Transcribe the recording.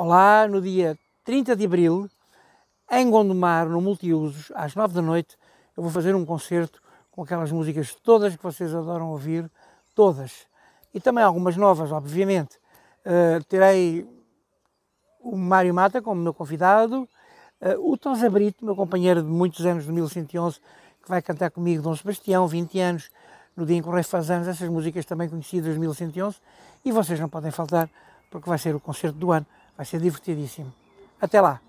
Olá, no dia 30 de abril, em Gondomar, no Multiusos, às 9 da noite, eu vou fazer um concerto com aquelas músicas todas que vocês adoram ouvir, todas. E também algumas novas, obviamente. Uh, terei o Mário Mata como meu convidado, uh, o Tom Zabrito, meu companheiro de muitos anos, de 1111, que vai cantar comigo Dom Sebastião, 20 anos, no dia em que o rei faz anos, essas músicas também conhecidas de 1111, e vocês não podem faltar, porque vai ser o concerto do ano. Vai ser divertidíssimo. Até lá!